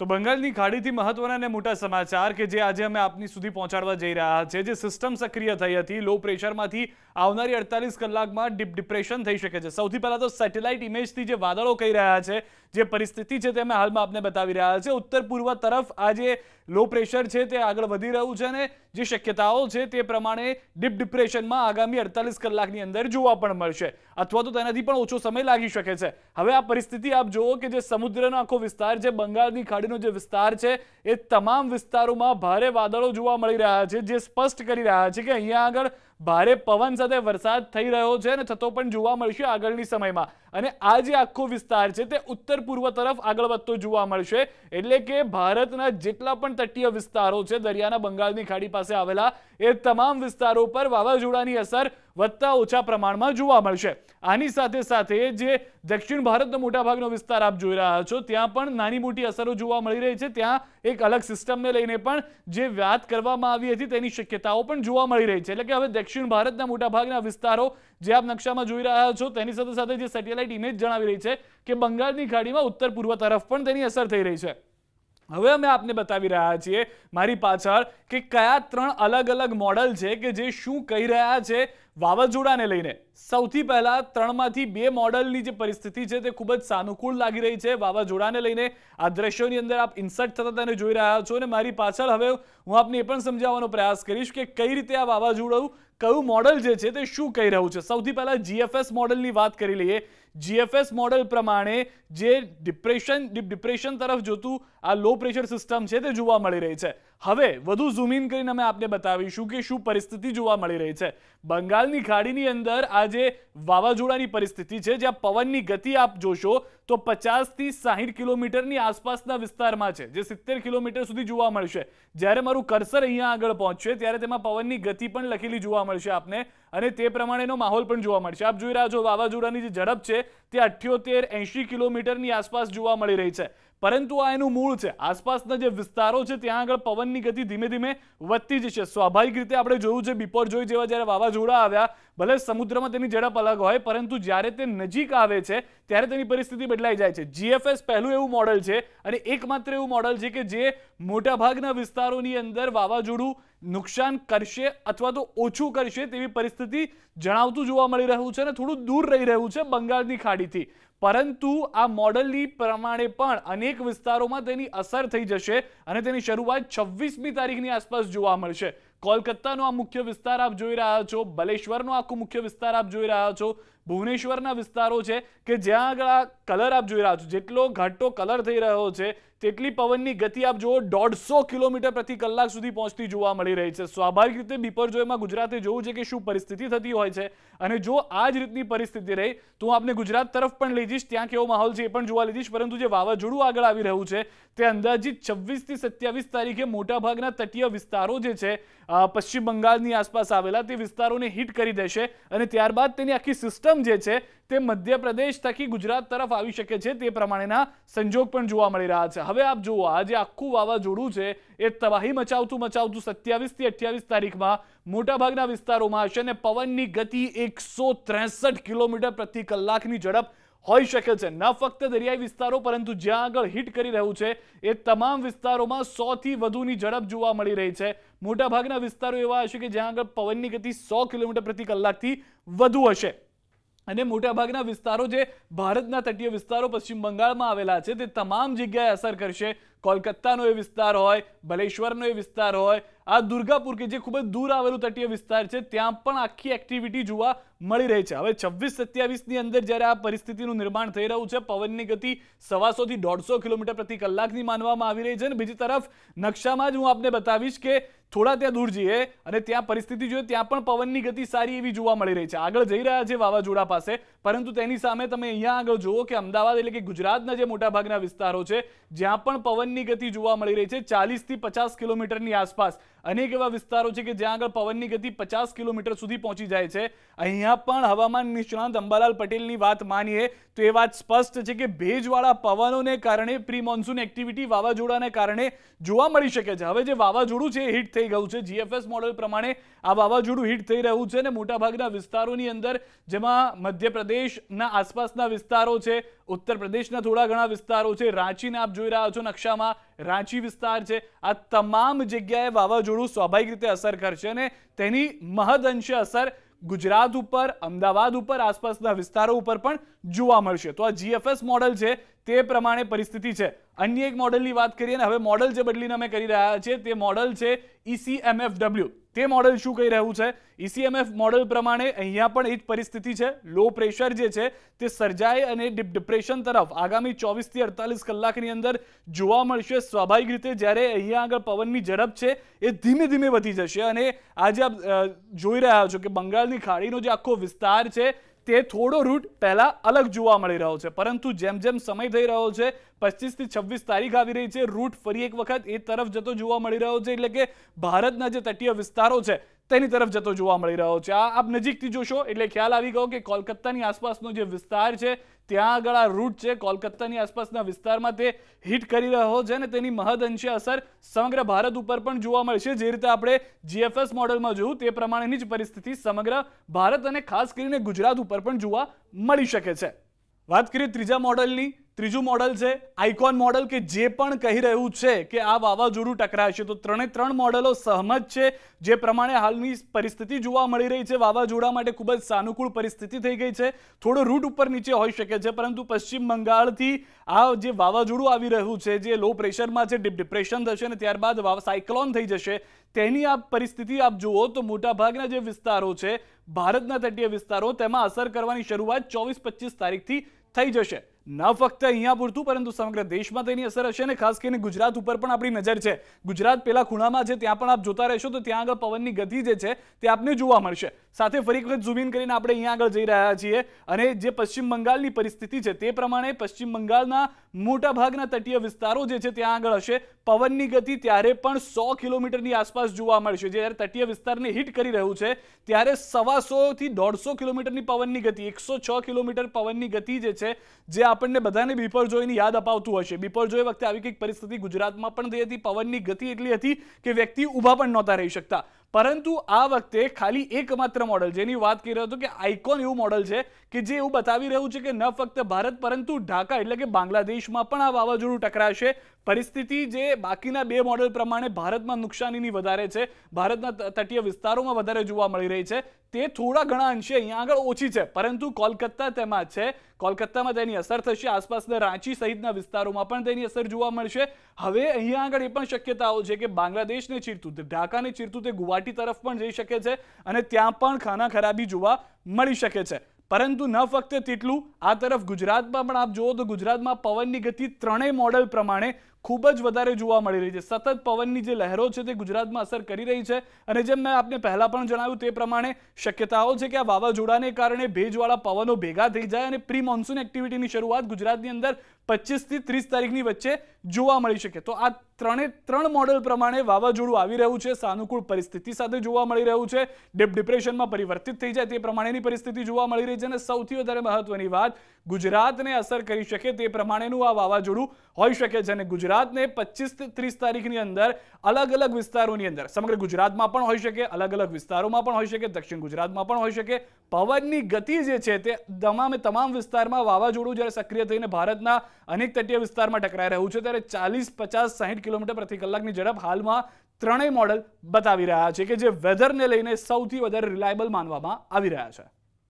તો બંગાળની ખાડીથી મહત્વના અને મોટા સમાચાર કે જે આજે અમે આપની સુધી પહોંચાડવા જઈ રહ્યા છે જે સિસ્ટમ સક્રિય થઈ હતી લો પ્રેશરમાંથી આવનારી અડતાલીસ કલાકમાં ડિપ ડિપ્રેશન થઈ શકે છે સૌથી પહેલાં તો સેટેલાઇટ ઇમેજથી જે વાદળો કહી રહ્યા છે જે પરિસ્થિતિ છે તે અમે હાલમાં આપને બતાવી રહ્યા છે ઉત્તર પૂર્વ તરફ આ જે લો પ્રેશર છે તે આગળ વધી રહ્યું છે અને જે શક્યતાઓ છે તે પ્રમાણે ડીપ ડિપ્રેશનમાં આગામી અડતાલીસ કલાકની અંદર જોવા પણ મળશે અથવા તો તેનાથી પણ ઓછો સમય લાગી શકે છે હવે આ પરિસ્થિતિ આપ જુઓ કે જે સમુદ્રનો આખો વિસ્તાર જે બંગાળની ખાડીનો જે વિસ્તાર છે એ તમામ વિસ્તારોમાં ભારે વાદળો જોવા મળી રહ્યા છે જે સ્પષ્ટ કરી રહ્યા છે કે અહીંયા આગળ ભારે પવન સાથે વરસાદ થઈ રહ્યો છે અને થતો પણ જોવા મળશે આગળની સમયમાં અને આ જે આખો વિસ્તાર છે તે ઉત્તર પૂર્વ તરફ આગળ વધતો જોવા મળશે એટલે કે ભારતના જેટલા પણ તટીય વિસ્તારો છે દરિયાના બંગાળની ખાડી પાસે આવેલા એ તમામ વિસ્તારો પર વાવાઝોડાની અસર વત્તા ઊંચા પ્રમાણમાં જોવા મળી છે આની સાથે સાથે જે દક્ષિણ ભારતનો મોટા ભાગનો વિસ્તાર આપ જોઈ રહ્યા છો ત્યાં પણ નાની મોટી અસરો જોવા મળી રહી છે ત્યાં એક અલગ સિસ્ટમ મે લઈને પણ જે વાત કરવામાં આવી હતી તેની ક્ષમતાઓ પણ જોવા મળી રહી છે એટલે કે હવે દક્ષિણ ભારતના મોટા ભાગના વિસ્તારો જે આપ નકશામાં જોઈ રહ્યા છો તેની સાથે સાથે જે સેટેલાઇટ ઈમેજ જણાવી રહી છે કે બંગાળની ખાડીમાં ઉત્તર પૂર્વ તરફ પણ તેની અસર થઈ રહી છે હવે અમે આપને બતાવી રહ્યા છીએ મારી પાછળ કે કયા ત્રણ અલગ અલગ મોડલ છે કે જે શું કહી રહ્યા છે વાવાઝોડાને લઈને સૌથી પહેલાં ત્રણમાંથી બે મોડલની જે પરિસ્થિતિ છે તે ખૂબ જ સાનુકૂળ લાગી રહી છે વાવાઝોડાને લઈને આ દ્રશ્યોની અંદર આપ ઇન્સર્ટ થતા તેને જોઈ રહ્યા છો અને મારી પાછળ હવે હું આપને એ પણ સમજાવવાનો પ્રયાસ કરીશ કે કઈ રીતે આ વાવાઝોડું કયું મોડલ જે છે તે શું કહી રહ્યું છે સૌથી પહેલાં જીએફએસ મોડલની વાત કરી લઈએ જીએફએસ મોડલ પ્રમાણે જે ડિપ્રેશન ડિપ્રેશન તરફ જોતું આ લો પ્રેશર સિસ્ટમ છે તે જોવા મળી રહી છે હવે વધુ ઝૂમ કરીને અમે આપને બતાવીશું કે શું પરિસ્થિતિ જોવા મળી રહી છે બંગાળની ખાડીની અંદર આ જે વાવાઝોડાની પરિસ્થિતિ છે જ્યાં પવનની ગતિ આપ જોશો તો પચાસથી સાહીઠ કિલોમીટરની આસપાસના વિસ્તારમાં છે જે સિત્તેર કિલોમીટર સુધી જોવા મળશે જ્યારે મારું કરસર અહીંયા આગળ પહોંચશે ત્યારે તેમાં પવનની ગતિ પણ લખેલી જોવા મળશે આપને અને તે પ્રમાણેનો માહોલ પણ જોવા મળશે આપ જોઈ રહ્યા છો વાવાઝોડાની જે ઝડપ છે તે અઠ્યોતેર એંશી કિલોમીટરની આસપાસ જોવા મળી રહી છે પરંતુ આ એનું મૂળ છે આસપાસના જે વિસ્તારો છે ત્યાં આગળ પવનની ગતિ ધીમે ધીમે વધતી જશે સ્વાભાવિક રીતે આપણે જોયું છે બિપોર જોઈ જેવા જ્યારે વાવાઝોડા આવ્યા ભલે સમુદ્રમાં તેની ઝડપ અલગ હોય પરંતુ જ્યારે તે નજીક આવે છે ત્યારે તેની પરિસ્થિતિ બદલાઈ જાય છે જીએફએસ પહેલું એવું મોડલ છે અને એકમાત્ર એવું મોડલ છે કે જે મોટાભાગના વિસ્તારોની અંદર વાવાઝોડું નુકસાન કરશે અથવા તો ઓછું કરશે તેવી પરિસ્થિતિ જણાવતું જોવા મળી રહ્યું છે અને થોડું દૂર રહી રહ્યું છે બંગાળની ખાડીથી પરંતુ આ મોડલની પ્રમાણે પણ અનેક વિસ્તારોમાં તેની અસર થઈ જશે અને તેની શરૂઆત છવ્વીસમી તારીખની આસપાસ જોવા મળશે કોલકાતાનો આ મુખ્ય વિસ્તાર આપ જોઈ રહ્યા છો બલેશ્વરનો આખો મુખ્ય વિસ્તાર આપ જોઈ રહ્યા છો ભુવનેશ્વરના વિસ્તારો છે કે જ્યાં આગળ આ કલર આપ જોઈ રહ્યા છો જેટલો ઘાટો કલર થઈ રહ્યો છે તેટલી પવનની ગતિ આપ જુઓ દોઢસો કિલોમીટર પ્રતિ કલાક સુધી પહોંચતી જોવા મળી રહી છે સ્વાભાવિક રીતે બિપરજોયમાં ગુજરાતે જોવું છે કે શું પરિસ્થિતિ થતી હોય છે અને જો આ જ રીતની પરિસ્થિતિ રહી તો હું આપને ગુજરાત તરફ પણ લઈ જઈશ ત્યાં કેવો માહોલ છે એ પણ જોવા લઈ જઈશ પરંતુ જે વાવાઝોડું આગળ આવી રહ્યું છે તે અંદાજિત છવ્વીસથી સત્યાવીસ તારીખે મોટાભાગના તટીય વિસ્તારો જે છે પશ્ચિમ બંગાળની આસપાસ આવેલા તે વિસ્તારોને હિટ કરી દેશે અને ત્યારબાદ તેની આખી સિસ્ટમ સિસ્ટમ જે છે તે મધ્યપ્રદેશ થકી ગુજરાત તરફ આવી શકે છે તે પ્રમાણેના સંજોગ પણ જોવા મળી રહ્યા છે હવે આપ જુઓ આ જે આખું વાવાઝોડું છે એ તબાહી મચાવતું મચાવતું સત્યાવીસથી અઠ્યાવીસ તારીખમાં મોટાભાગના વિસ્તારોમાં હશે અને પવનની ગતિ એકસો કિલોમીટર પ્રતિ કલાકની ઝડપ હોઈ શકે છે ન ફક્ત દરિયાઈ વિસ્તારો પરંતુ જ્યાં આગળ હિટ કરી રહ્યું છે એ તમામ વિસ્તારોમાં સોથી વધુની ઝડપ જોવા મળી રહી છે મોટાભાગના વિસ્તારો એવા હશે કે જ્યાં આગળ પવનની ગતિ સો કિલોમીટર પ્રતિ કલાકથી વધુ હશે અને મોટાભાગના વિસ્તારો જે ભારતના તટીય વિસ્તારો પશ્ચિમ બંગાળમાં આવેલા છે તે તમામ જગ્યાએ અસર કરશે કોલકાતાનો એ વિસ્તાર હોય બલેશ્વરનો એ વિસ્તાર હોય આ દુર્ગાપુર કે જે ખૂબ જ દૂર આવેલું તટીય વિસ્તાર છે ત્યાં પણ આખી એક્ટિવિટી જોવા મળી રહી છે હવે છવ્વીસ સત્યાવીસની અંદર જ્યારે આ પરિસ્થિતિનું નિર્માણ થઈ રહ્યું છે પવનની ગતિ સવાસોથી દોઢસો કિલોમીટર પ્રતિ કલાકની માનવામાં આવી રહી છે અને બીજી તરફ નકશામાં જ હું આપને બતાવીશ કે થોડા ત્યાં દૂર જઈએ અને ત્યાં પરિસ્થિતિ જોઈએ ત્યાં પણ પવનની ગતિ સારી એવી જોવા મળી રહી છે આગળ જઈ રહ્યા છે વાવાઝોડા પાસે પરંતુ તેની સામે તમે અહીંયા આગળ જુઓ કે અમદાવાદ એટલે કે ગુજરાતના જે મોટાભાગના વિસ્તારો છે જ્યાં પણ પવન પવનની ગતિ જોવા મળી રહી છે ચાલીસથી પચાસ કિલોમીટરની આસપાસ અનેક એવા વિસ્તારો છે કે જ્યાં આગળ પવનની ગતિ પચાસ કિલોમીટર સુધી પહોંચી જાય છે અહીંયા પણ હવામાન નિષ્ણાંત અંબાલાલ પટેલની વાત માનીએ તો એ વાત સ્પષ્ટ છે કે ભેજવાળા પવનોને કારણે પ્રી મોન્સૂન એક્ટિવિટી વાવાઝોડાને કારણે જોવા મળી શકે છે હવે જે વાવાઝોડું છે એ હિટ થઈ ગયું છે જીએફએસ મોડેલ પ્રમાણે આ વાવાઝોડું હિટ થઈ રહ્યું છે અને મોટાભાગના વિસ્તારોની અંદર જેમાં મધ્યપ્રદેશના આસપાસના વિસ્તારો છે ઉત્તર પ્રદેશના થોડા ઘણા વિસ્તારો છે રાંચીને આપ જોઈ રહ્યા છો નકશામાં રાંચી વિસ્તાર છે આ તમામ જગ્યાએ વાવાઝોડું સ્વાભાવિક રીતે અસર કરશે અને તેની મહદઅંશે અસર ગુજરાત ઉપર અમદાવાદ ઉપર આસપાસના વિસ્તારો ઉપર પણ જોવા મળશે તો આ જીએફએસ મોડલ છે તે પ્રમાણે પરિસ્થિતિ છે અન્ય એક મોડલની વાત કરીએ ને હવે મોડલ જે બદલીને અમે કરી રહ્યા છીએ તે મોડલ છે ઈસીએમએફડબલ્યુ e તે મોડેલ શું કહી રહ્યું છે ઈસીએમએફ e મોડેલ પ્રમાણે અહીંયા પણ એ જ પરિસ્થિતિ છે લો પ્રેશર જે છે તે સર્જાય અને ડિપ્રેશન તરફ આગામી ચોવીસથી અડતાલીસ કલાકની અંદર જોવા મળશે સ્વાભાવિક રીતે જ્યારે અહીંયા આગળ પવનની ઝડપ છે એ ધીમે ધીમે વધી જશે અને આજે આપ જોઈ રહ્યા છો કે બંગાળની ખાડીનો જે આખો વિસ્તાર છે તે થોડો રૂટ પહેલાં અલગ જોવા મળી રહ્યો છે પરંતુ જેમ જેમ સમય થઈ રહ્યો છે પચીસથી છવ્વીસ તારીખ આવી રહી છે રૂટ ફરી એક વખત એ તરફ જતો જોવા મળી રહ્યો છે એટલે કે ભારતના જે તટીય વિસ્તારો છે તેની તરફ જતો જોવા મળી રહ્યો છે આ આપ નજીકથી જોશો એટલે ખ્યાલ આવી ગયો કે કોલકાતાની આસપાસનો જે વિસ્તાર છે ત્યાં આગળ આ રૂટ છે કોલકાતાની આસપાસના વિસ્તારમાં તે હિટ કરી રહ્યો છે અને તેની મહદ મહદઅંશે અસર સમગ્ર ભારત ઉપર પણ જોવા મળશે જે રીતે આપણે જીએફએસ મોડલમાં જોયું તે પ્રમાણેની જ પરિસ્થિતિ સમગ્ર ભારત અને ખાસ કરીને ગુજરાત ઉપર પણ જોવા મળી શકે છે વાત કરીએ ત્રીજા મોડલની ત્રીજું મોડલ છે આઇકોન મોડલ કે જે પણ કહી રહ્યું છે કે આ વાવાઝોડું ટકરાશે તો ત્રણે ત્રણ મોડલો સહમત છે જે પ્રમાણે હાલની પરિસ્થિતિ જોવા મળી રહી છે વાવાઝોડા માટે ખૂબ જ સાનુકૂળ પરિસ્થિતિ થઈ ગઈ છે થોડો રૂટ ઉપર નીચે હોઈ શકે છે પરંતુ પશ્ચિમ બંગાળથી આ જે વાવાઝોડું આવી રહ્યું છે જે લો પ્રેશરમાં છે ડીપ ડિપ્રેશન થશે અને ત્યારબાદ સાયક્લોન થઈ જશે તેની આ પરિસ્થિતિ આપ જુઓ તો મોટાભાગના જે વિસ્તારો છે ભારતના તટીય વિસ્તારો તેમાં અસર કરવાની શરૂઆત ચોવીસ પચીસ તારીખથી થઈ જશે ન ફક્ત અહીંયા પૂરતું પરંતુ સમગ્ર દેશમાં તેની અસર હશે અને ખાસ કરીને ગુજરાત ઉપર પણ આપણી નજર છે ગુજરાત પેલા ખૂણામાં છે ત્યાં પણ આપ જોતા રહેશો તો ત્યાં આગળ પવનની ગતિ જે છે તે આપને જોવા મળશે સાથે ફરી એક વખત ઝૂમિન કરીને આપણે અહીંયા આગળ જઈ રહ્યા છીએ અને જે પશ્ચિમ બંગાળની પરિસ્થિતિ છે તે પ્રમાણે પશ્ચિમ બંગાળના મોટાભાગના તટીય વિસ્તારો જે છે ત્યાં આગળ હશે પવનની ગતિ ત્યારે પણ સો કિલોમીટરની આસપાસ જોવા મળશે જ્યારે તટીય વિસ્તારને હિટ કરી રહ્યું છે ત્યારે સવાસોથી દોઢસો કિલોમીટરની પવનની ગતિ એકસો છ કિલોમીટર પવનની ગતિ જે છે જે આપણને બધાને બિપરજોયની યાદ અપાવતું હશે બિપરજોય વખતે આવી કંઈક પરિસ્થિતિ ગુજરાતમાં પણ થઈ હતી પવનની ગતિ એટલી હતી કે વ્યક્તિ ઊભા પણ નહોતા રહી શકતા પરંતુ આ વખતે ખાલી એકમાત્ર મોડલ જેની વાત કરી રહ્યો હતો કે આઇકોન એવું મોડલ છે કે જે એવું બતાવી રહ્યું છે કે ન ફક્ત ભારત પરંતુ ઢાકા એટલે કે બાંગ્લાદેશમાં પણ આ વાવાઝોડું ટકરાશે પરિસ્થિતિ જે બાકીના બે મોડેલ પ્રમાણે ભારતમાં નુકસાનીની વધારે છે ભારતના તટીય વિસ્તારોમાં વધારે જોવા મળી રહી છે તે થોડા ઘણા અંશે અહીંયા આગળ ઓછી છે પરંતુ કોલકાતા તેમાં છે કોલકાતામાં તેની અસર થશે આસપાસના રાંચી સહિતના વિસ્તારોમાં પણ તેની અસર જોવા મળશે હવે અહીંયા આગળ એ પણ શક્યતાઓ છે કે બાંગ્લાદેશને ચીરતું તે ઢાકાને ચીરતું તે ગુવાહાટી તરફ પણ જઈ શકે છે અને ત્યાં પણ ખાના ખરાબી જોવા મળી શકે છે પરંતુ ન ફક્ત તેટલું આ તરફ ગુજરાતમાં પણ આપ જુઓ તો ગુજરાતમાં પવનની ગતિ ત્રણેય મોડલ પ્રમાણે ખૂબ જ વધારે જોવા મળી રહી છે સતત પવનની જે લહેરો છે તે ગુજરાતમાં અસર કરી રહી છે અને જેમ મેં આપને પહેલાં પણ જણાવ્યું તે પ્રમાણે શક્યતાઓ છે કે આ વાવાઝોડાને કારણે ભેજવાળા પવનો ભેગા થઈ જાય અને પ્રી મોન્સૂન એક્ટિવિટીની શરૂઆત ગુજરાતની અંદર પચીસથી ત્રીસ તારીખની વચ્ચે જોવા મળી શકે તો આ ત્રણે ત્રણ મોડેલ પ્રમાણે વાવાઝોડું આવી રહ્યું છે સાનુકૂળ પરિસ્થિતિ સાથે જોવા મળી રહ્યું છે ડીપ ડિપ્રેશનમાં પરિવર્તિત થઈ જાય તે પ્રમાણેની પરિસ્થિતિ જોવા મળી રહી છે અને સૌથી વધારે મહત્વની વાત ગુજરાતને અસર કરી શકે તે પ્રમાણેનું આ વાવાઝોડું હોઈ શકે છે અને ગુજરાતને પચીસ ત્રીસ તારીખની અંદર અલગ અલગ વિસ્તારોની અંદર સમગ્ર ગુજરાતમાં પણ હોઈ શકે અલગ અલગ વિસ્તારોમાં પણ હોઈ શકે દક્ષિણ ગુજરાતમાં પણ હોઈ શકે પવનની ગતિ જે છે તે તમામે તમામ વિસ્તારમાં વાવાઝોડું જ્યારે સક્રિય થઈને ભારતના અનેક તટીય વિસ્તારમાં ટકરાઈ રહ્યું છે ત્યારે ચાલીસ પચાસ સાહીઠ કિલોમીટર પ્રતિ કલાકની ઝડપ હાલમાં ત્રણેય મોડલ બતાવી રહ્યા છે કે જે વેધરને લઈને સૌથી વધારે રિલાયબલ માનવામાં આવી રહ્યા છે